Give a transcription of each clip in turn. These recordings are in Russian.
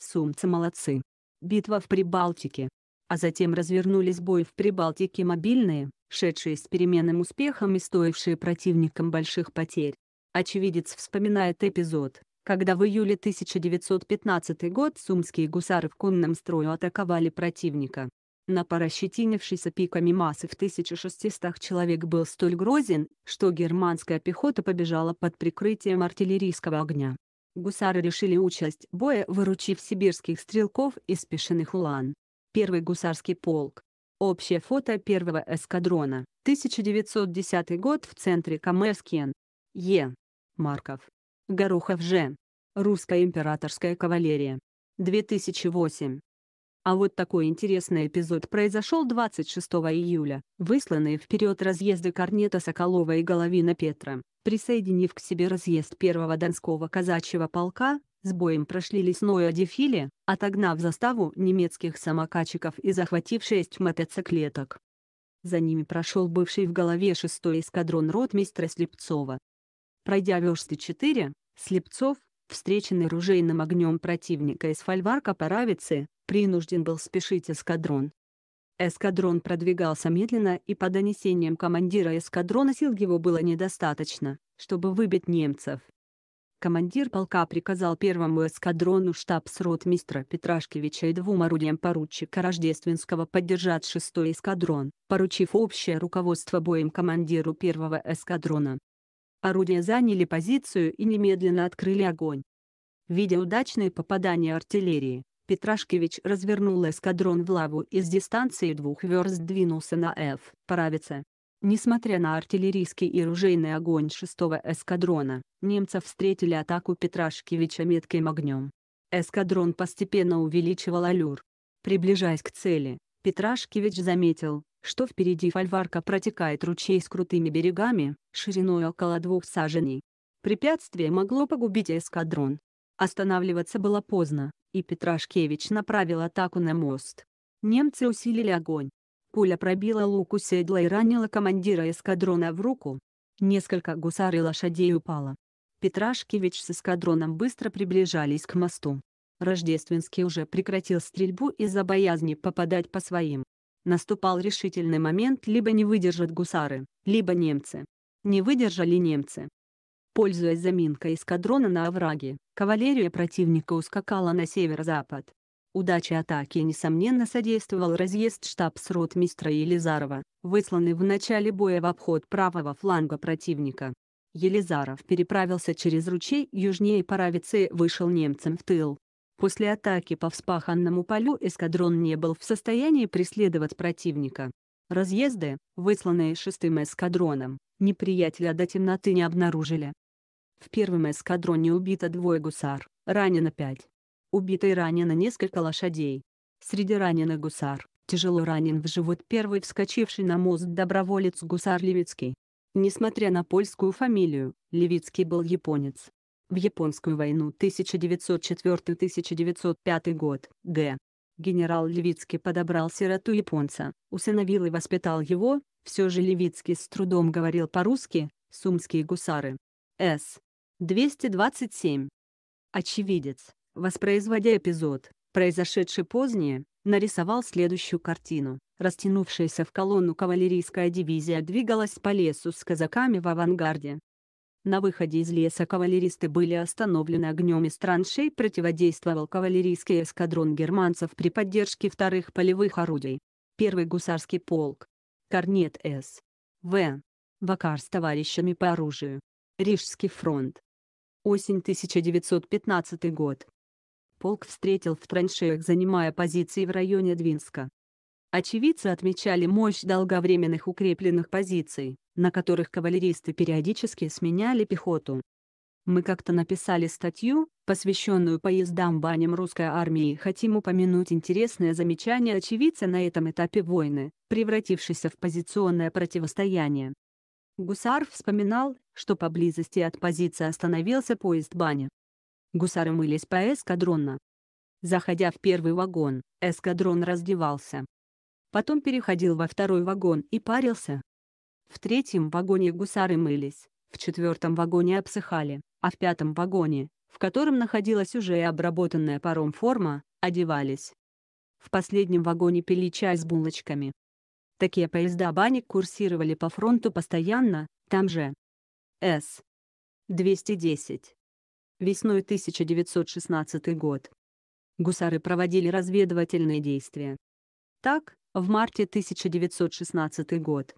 Сумцы молодцы. Битва в Прибалтике. А затем развернулись бой в Прибалтике мобильные, шедшие с переменным успехом и стоившие противникам больших потерь. Очевидец вспоминает эпизод, когда в июле 1915 год сумские гусары в конном строю атаковали противника. Напор ощетинившийся пиками массы в 1600 человек был столь грозен, что германская пехота побежала под прикрытием артиллерийского огня. Гусары решили участь боя, выручив сибирских стрелков из пешиных улан. Первый гусарский полк. Общее фото первого эскадрона. 1910 год в центре Камэскин. Е. Марков. Горохов Ж. Русская императорская кавалерия. 2008. А вот такой интересный эпизод произошел 26 июля. Высланные вперед разъезды Корнета Соколова и Головина Петра, присоединив к себе разъезд первого Донского казачьего полка, с боем прошли лесное дефиле, отогнав заставу немецких самокатчиков и захватив шесть мотоциклеток. За ними прошел бывший в голове шестой эскадрон ротмистра Слепцова. Пройдя версты 4, Слепцов, встреченный ружейным огнем противника из фольварка Паравицы, принужден был спешить эскадрон. Эскадрон продвигался медленно и по донесениям командира эскадрона сил его было недостаточно, чтобы выбить немцев. Командир полка приказал первому эскадрону штабс-ротмистра Петрашкевича и двум орудиям поручика Рождественского поддержать шестой эскадрон, поручив общее руководство боем командиру первого эскадрона. Орудия заняли позицию и немедленно открыли огонь. Видя удачные попадания артиллерии, Петрашкевич развернул эскадрон в лаву и с дистанции двух верст двинулся на Ф. Правице. Несмотря на артиллерийский и ружейный огонь 6-го эскадрона, немцев встретили атаку Петрашкевича метким огнем. Эскадрон постепенно увеличивал аллюр. Приближаясь к цели, Петрашкевич заметил, что впереди фольварка протекает ручей с крутыми берегами, шириной около двух саженей. Препятствие могло погубить эскадрон. Останавливаться было поздно, и Петрашкевич направил атаку на мост. Немцы усилили огонь. Пуля пробила лук седла и ранила командира эскадрона в руку. Несколько гусар и лошадей упало. Петрашкевич с эскадроном быстро приближались к мосту. Рождественский уже прекратил стрельбу из-за боязни попадать по своим. Наступал решительный момент либо не выдержат гусары, либо немцы. Не выдержали немцы. Пользуясь заминкой эскадрона на овраге, кавалерия противника ускакала на северо-запад. Удача атаки несомненно содействовал разъезд штабс-ротмистра Елизарова, высланный в начале боя в обход правого фланга противника. Елизаров переправился через ручей южнее Паравицы и вышел немцам в тыл. После атаки по вспаханному полю эскадрон не был в состоянии преследовать противника. Разъезды, высланные шестым эскадроном, неприятеля до темноты не обнаружили, в первом эскадроне убито двое гусар, ранено пять. Убито и ранено несколько лошадей. Среди раненых гусар, тяжело ранен в живот первый вскочивший на мост доброволец гусар Левицкий. Несмотря на польскую фамилию, Левицкий был японец. В Японскую войну 1904-1905 год, г. Генерал Левицкий подобрал сироту японца, усыновил и воспитал его, все же Левицкий с трудом говорил по-русски, сумские гусары. С. 227. Очевидец, воспроизводя эпизод, произошедший позднее, нарисовал следующую картину. Растянувшаяся в колонну кавалерийская дивизия двигалась по лесу с казаками в авангарде. На выходе из леса кавалеристы были остановлены огнем из траншей противодействовал кавалерийский эскадрон германцев при поддержке вторых полевых орудий. Первый гусарский полк. Корнет С. В. Вакар с товарищами по оружию. Рижский фронт. Осень 1915 год. Полк встретил в траншеях, занимая позиции в районе Двинска. Очевидцы отмечали мощь долговременных укрепленных позиций, на которых кавалеристы периодически сменяли пехоту. Мы как-то написали статью, посвященную поездам баням русской армии и хотим упомянуть интересное замечание очевидца на этом этапе войны, превратившейся в позиционное противостояние. Гусар вспоминал, что поблизости от позиции остановился поезд бани. Гусары мылись поэскадронно. Заходя в первый вагон, эскадрон раздевался. Потом переходил во второй вагон и парился. В третьем вагоне гусары мылись, в четвертом вагоне обсыхали, а в пятом вагоне, в котором находилась уже обработанная паром форма, одевались. В последнем вагоне пили чай с булочками. Такие поезда баник курсировали по фронту постоянно, там же, с. 210. Весной 1916 год. Гусары проводили разведывательные действия. Так, в марте 1916 год.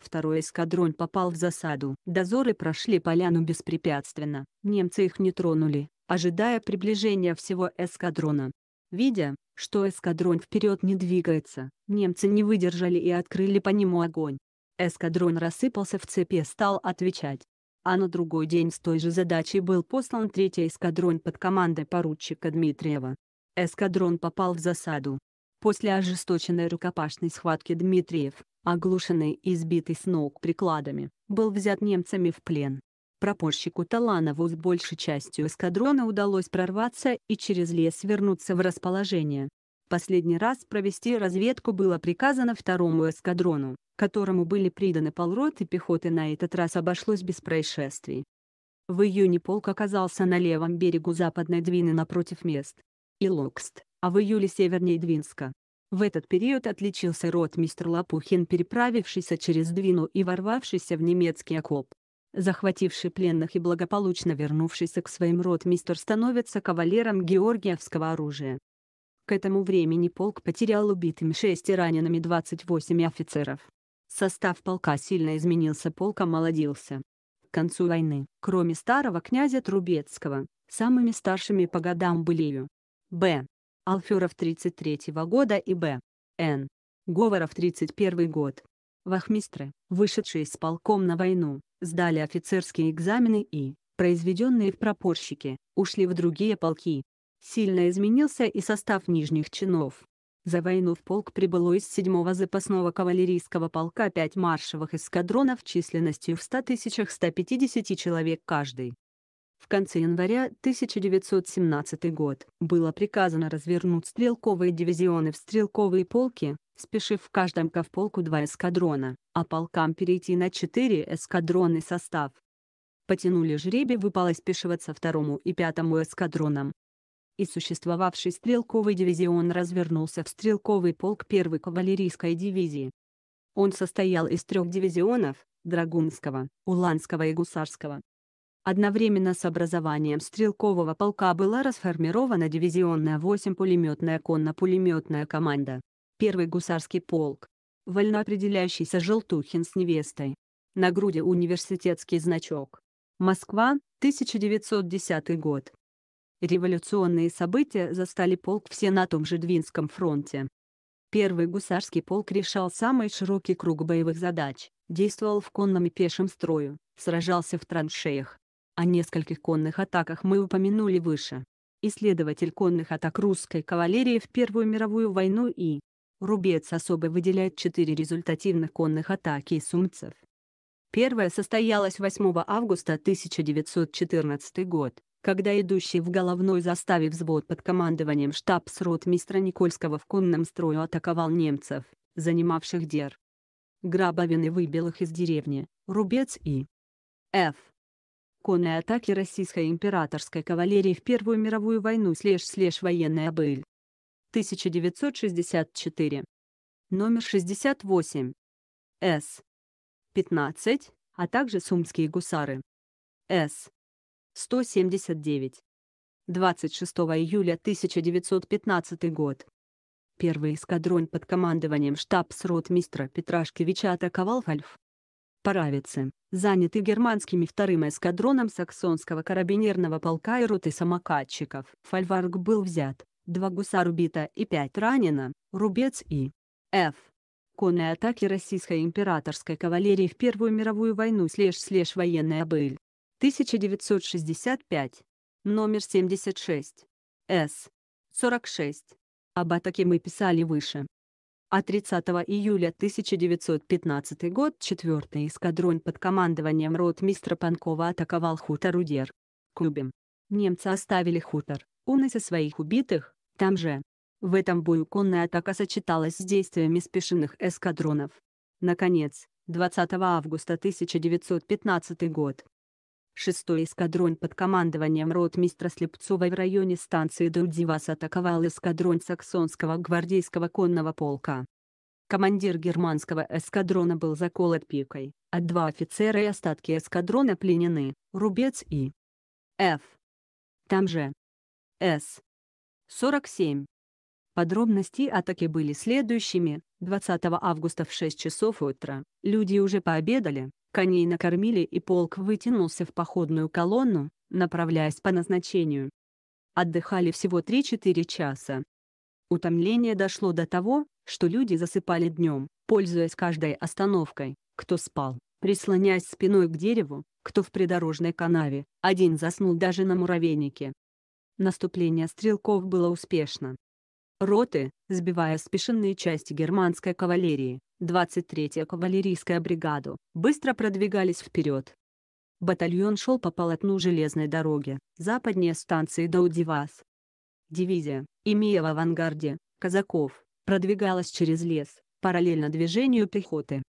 Второй эскадрон попал в засаду. Дозоры прошли поляну беспрепятственно, немцы их не тронули, ожидая приближения всего эскадрона. Видя, что эскадрон вперед не двигается, немцы не выдержали и открыли по нему огонь. Эскадрон рассыпался в цепи стал отвечать. А на другой день с той же задачей был послан третий эскадрон под командой поручика Дмитриева. Эскадрон попал в засаду. После ожесточенной рукопашной схватки Дмитриев, оглушенный и сбитый с ног прикладами, был взят немцами в плен. Пропорщику Таланову с большей частью эскадрона удалось прорваться и через лес вернуться в расположение. Последний раз провести разведку было приказано второму эскадрону, которому были приданы полроты пехоты на этот раз обошлось без происшествий. В июне полк оказался на левом берегу западной Двины напротив мест. Илокст, а в июле севернее Двинска. В этот период отличился рот мистер Лапухин, переправившийся через Двину и ворвавшийся в немецкий окоп. Захвативший пленных и благополучно вернувшийся к своим ротмистр становится кавалером георгиевского оружия. К этому времени полк потерял убитыми 6 и ранеными 28 офицеров. Состав полка сильно изменился, полк омолодился. К концу войны, кроме старого князя Трубецкого, самыми старшими по годам были Ю. Б. Алферов 33 -го года и Б. Н. Говоров 31 год. Вахмистры, вышедшие с полком на войну, сдали офицерские экзамены и, произведенные в прапорщики, ушли в другие полки сильно изменился и состав нижних чинов. За войну в полк прибыло из 7-го запасного кавалерийского полка 5 маршевых эскадронов численностью в 100 тысячах 150 человек каждый. В конце января 1917 год было приказано развернуть стрелковые дивизионы в стрелковые полки, спешив в каждом ковполку два эскадрона, а полкам перейти на четыре эскадронный состав. Потянули жребий выпало спешиваться второму и пятому эскадронам, и существовавший стрелковый дивизион развернулся в стрелковый полк 1 кавалерийской дивизии. Он состоял из трех дивизионов – Драгунского, Уланского и Гусарского. Одновременно с образованием стрелкового полка была расформирована дивизионная 8-пулеметная конно-пулеметная команда. Первый гусарский полк. Вольно определяющийся Желтухин с невестой. На груди университетский значок. Москва, 1910 год. Революционные события застали полк все на том же Двинском фронте. Первый гусарский полк решал самый широкий круг боевых задач, действовал в конном и пешем строю, сражался в траншеях. О нескольких конных атаках мы упомянули выше. Исследователь конных атак русской кавалерии в Первую мировую войну и Рубец особо выделяет четыре результативных конных атаки сумцев. Первая состоялась 8 августа 1914 год, когда идущий в головной заставе взвод под командованием штабс-ротмистра Никольского в конном строю атаковал немцев, занимавших Дер. Грабовин и выбил их из деревни, Рубец и Ф. Конные атаки российской императорской кавалерии в Первую мировую войну слеж-слеж военная быль. 1964. Номер 68. С. 15, а также сумские гусары. С. 179. 26 июля 1915 год. Первый эскадрон под командованием штабс-ротмистра Петрашкевича атаковал Фальф. Паравицы, заняты германскими вторым эскадроном саксонского карабинерного полка и роты самокатчиков, фальварг был взят, два гусар убито и пять ранено, Рубец и Ф. Конные атаки российской императорской кавалерии в Первую мировую войну слеж слеж военная быль. 1965, номер 76, С. 46. Об атаке мы писали выше. А 30 июля 1915 год 4 эскадрон под командованием ротмистра Панкова атаковал хутор Удер. Кубем. Немцы оставили хутор, он из своих убитых, там же. В этом бою конная атака сочеталась с действиями спешенных эскадронов. Наконец, 20 августа 1915 год, Шестой эскадрон под командованием ротмистра Слепцова в районе станции Дудзивас атаковал эскадрон Саксонского гвардейского конного полка. Командир германского эскадрона был заколот пикой, а два офицера и остатки эскадрона пленены, Рубец и Ф. Там же. С. 47. Подробности атаки были следующими. 20 августа в 6 часов утра люди уже пообедали, коней накормили и полк вытянулся в походную колонну, направляясь по назначению. Отдыхали всего 3-4 часа. Утомление дошло до того, что люди засыпали днем, пользуясь каждой остановкой, кто спал, прислоняясь спиной к дереву, кто в придорожной канаве, один заснул даже на муравейнике. Наступление стрелков было успешно роты, сбивая спешенные части германской кавалерии, 23-я кавалерийская бригаду быстро продвигались вперед. Батальон шел по полотну железной дороги, западнее станции Даудивас. Дивизия, имея в авангарде, казаков, продвигалась через лес, параллельно движению пехоты.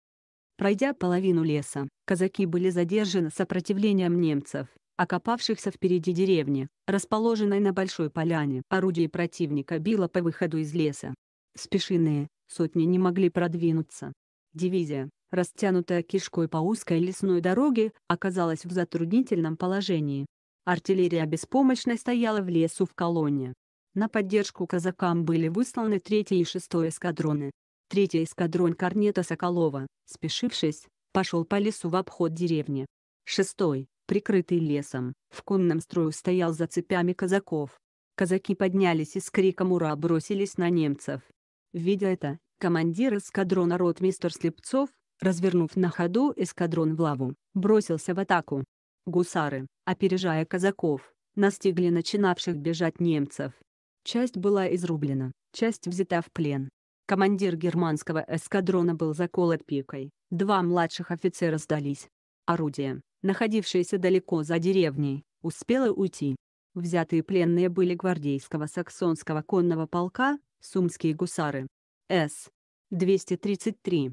Пройдя половину леса, казаки были задержаны сопротивлением немцев окопавшихся впереди деревни, расположенной на Большой Поляне. Орудие противника било по выходу из леса. Спешиные, сотни не могли продвинуться. Дивизия, растянутая кишкой по узкой лесной дороге, оказалась в затруднительном положении. Артиллерия беспомощно стояла в лесу в колонне. На поддержку казакам были высланы 3 и 6 эскадроны. Третий эскадрон корнета Соколова, спешившись, пошел по лесу в обход деревни. Шестой, прикрытый лесом. В конном строю стоял за цепями казаков. Казаки поднялись и с криком «Ура!» бросились на немцев. Видя это, командир эскадрона ротмистер Слепцов, развернув на ходу эскадрон в лаву, бросился в атаку. Гусары, опережая казаков, настигли начинавших бежать немцев. Часть была изрублена, часть взята в плен. Командир германского эскадрона был заколот пикой, два младших офицера сдались. Орудия, находившаяся далеко за деревней, успела уйти. Взятые пленные были гвардейского саксонского конного полка, сумские гусары. С. 233.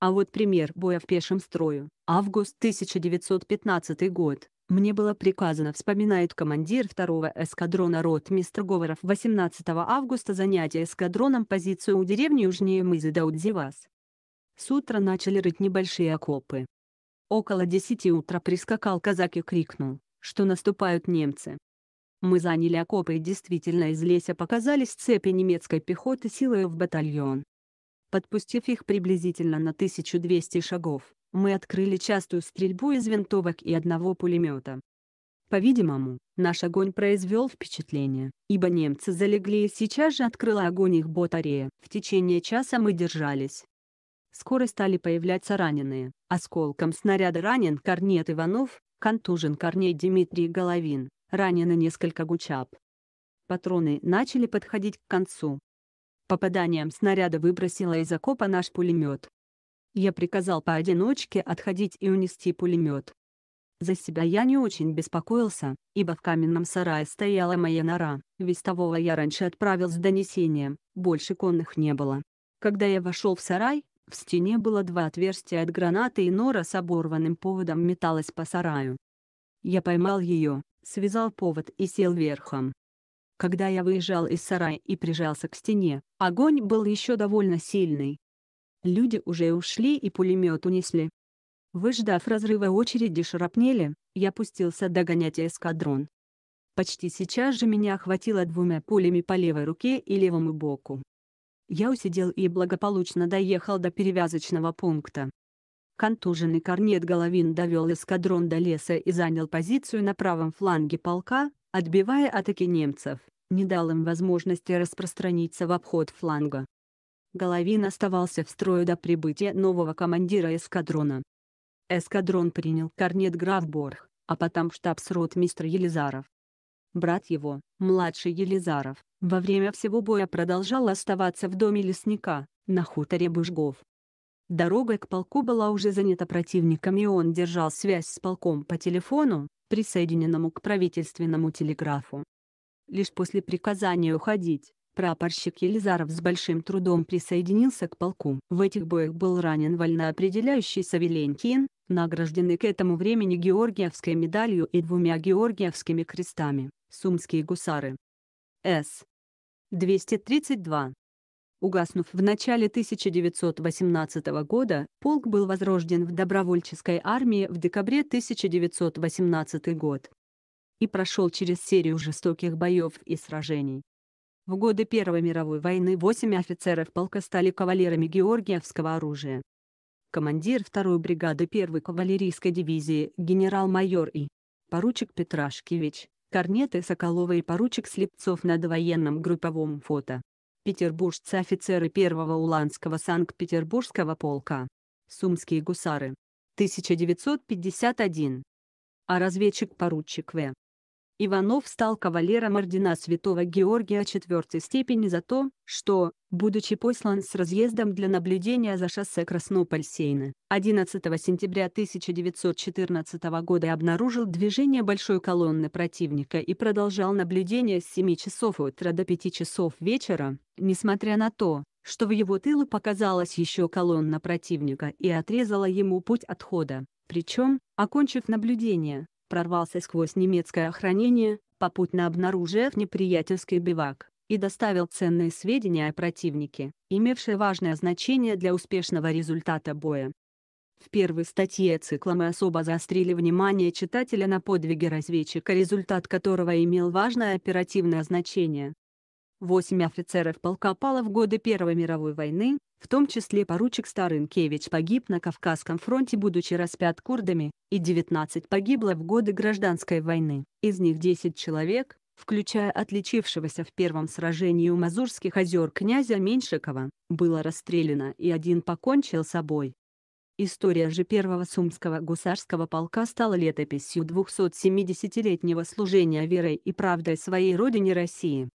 А вот пример боя в пешем строю. Август 1915 год. Мне было приказано, вспоминает командир второго эскадрона рот мистер Говоров 18 августа занятие эскадроном позицию у деревни южнее мызы Даудзивас. С утра начали рыть небольшие окопы. Около десяти утра прискакал казак и крикнул, что наступают немцы. Мы заняли окопы и действительно из леса показались цепи немецкой пехоты силой в батальон. Подпустив их приблизительно на 1200 шагов, мы открыли частую стрельбу из винтовок и одного пулемета. По-видимому, наш огонь произвел впечатление, ибо немцы залегли и сейчас же открыла огонь их батарея. В течение часа мы держались, Скоро стали появляться раненые. Осколком снаряда ранен Корнет Иванов, контужен Корней Дмитрий Головин, ранено несколько гучап. Патроны начали подходить к концу. Попаданием снаряда выбросило из окопа наш пулемет. Я приказал поодиночке отходить и унести пулемет. За себя я не очень беспокоился, ибо в каменном сарае стояла моя нора, вестового я раньше отправил с донесением, больше конных не было. Когда я вошел в сарай, в стене было два отверстия от гранаты и нора с оборванным поводом металась по сараю. Я поймал ее, связал повод и сел верхом. Когда я выезжал из сарая и прижался к стене, огонь был еще довольно сильный. Люди уже ушли и пулемет унесли. Выждав разрыва очереди шрапнели, я пустился догонять эскадрон. Почти сейчас же меня охватило двумя пулями по левой руке и левому боку. Я усидел и благополучно доехал до перевязочного пункта. Контуженный корнет Головин довел эскадрон до леса и занял позицию на правом фланге полка, отбивая атаки немцев, не дал им возможности распространиться в обход фланга. Головин оставался в строю до прибытия нового командира эскадрона. Эскадрон принял корнет граф а потом штабс-ротмистр Елизаров. Брат его, младший Елизаров, во время всего боя продолжал оставаться в доме лесника, на хуторе Бужгов. Дорога к полку была уже занята противником и он держал связь с полком по телефону, присоединенному к правительственному телеграфу. Лишь после приказания уходить, прапорщик Елизаров с большим трудом присоединился к полку. В этих боях был ранен вольноопределяющий Савеленькин, награжденный к этому времени Георгиевской медалью и двумя Георгиевскими крестами, сумские гусары. С. 232. Угаснув в начале 1918 года, полк был возрожден в добровольческой армии в декабре 1918 год и прошел через серию жестоких боев и сражений. В годы Первой мировой войны восемь офицеров полка стали кавалерами георгиевского оружия. Командир 2-й бригады 1-й кавалерийской дивизии генерал-майор И. поручик Петрашкевич Корнеты Соколова и поручик Слепцов на довоенном групповом фото. Петербуржцы офицеры 1-го Уланского Санкт-Петербургского полка. Сумские гусары. 1951. А разведчик-поручик В. Иванов стал кавалером ордена святого Георгия IV степени за то, что, будучи послан с разъездом для наблюдения за шоссе Краснопольсейна, 11 сентября 1914 года обнаружил движение большой колонны противника и продолжал наблюдение с 7 часов утра до 5 часов вечера, несмотря на то, что в его тылу показалась еще колонна противника и отрезала ему путь отхода. Причем, окончив наблюдение, прорвался сквозь немецкое охранение, попутно обнаружив неприятельский бивак, и доставил ценные сведения о противнике, имевшие важное значение для успешного результата боя. В первой статье цикла мы особо заострили внимание читателя на подвиге разведчика результат которого имел важное оперативное значение, Восемь офицеров полка пало в годы Первой мировой войны, в том числе поручик Старынкевич погиб на Кавказском фронте, будучи распят курдами, и 19 погибло в годы Гражданской войны. Из них 10 человек, включая отличившегося в первом сражении у Мазурских озер князя Меньшикова, было расстреляно и один покончил с собой. История же первого Сумского гусарского полка стала летописью 270-летнего служения верой и правдой своей родине России.